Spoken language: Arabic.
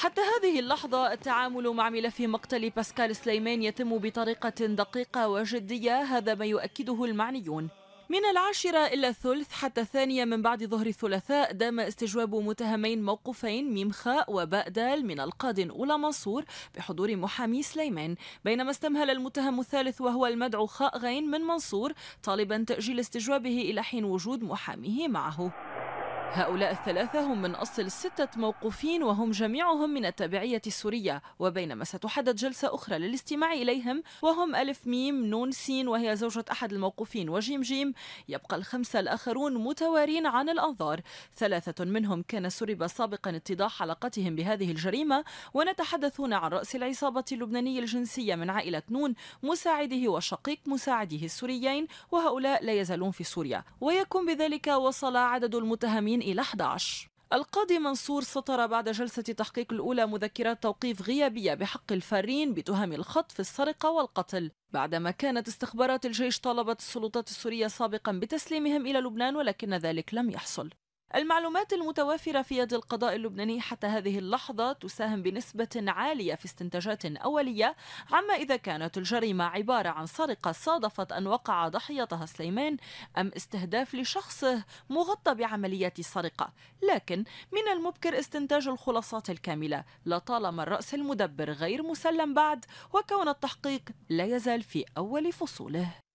حتى هذه اللحظة التعامل مع ملف مقتل باسكال سليمان يتم بطريقة دقيقة وجدية هذا ما يؤكده المعنيون من العاشرة إلى الثلث حتى الثانية من بعد ظهر الثلاثاء دام استجواب متهمين موقوفين ميم خاء وباء دال من القاضي أولى منصور بحضور محامي سليمان بينما استمهل المتهم الثالث وهو المدعو خاء غين من منصور طالبا تأجيل استجوابه إلى حين وجود محاميه معه هؤلاء الثلاثة هم من أصل ستة موقوفين وهم جميعهم من التابعية السورية وبينما ستحدد جلسة أخرى للاستماع إليهم وهم ألف ميم نون سين وهي زوجة أحد الموقوفين وجيم جيم يبقى الخمسة الآخرون متوارين عن الأنظار ثلاثة منهم كان سرب سابقا اتضاح علاقتهم بهذه الجريمة ونتحدث هنا عن رأس العصابة اللبناني الجنسية من عائلة نون مساعده وشقيق مساعده السوريين وهؤلاء لا يزالون في سوريا ويكون بذلك وصل عدد المتهمين إلى 11 القاضي منصور سطر بعد جلسة تحقيق الأولى مذكرات توقيف غيابية بحق الفارين بتهم الخطف السرقة والقتل بعدما كانت استخبارات الجيش طالبت السلطات السورية سابقا بتسليمهم إلى لبنان ولكن ذلك لم يحصل المعلومات المتوافرة في يد القضاء اللبناني حتى هذه اللحظة تساهم بنسبة عالية في استنتاجات أولية عما إذا كانت الجريمة عبارة عن سرقة صادفت أن وقع ضحيتها سليمان أم استهداف لشخصه مغطى بعملية سرقة لكن من المبكر استنتاج الخلاصات الكاملة لطالما الرأس المدبر غير مسلم بعد وكون التحقيق لا يزال في أول فصوله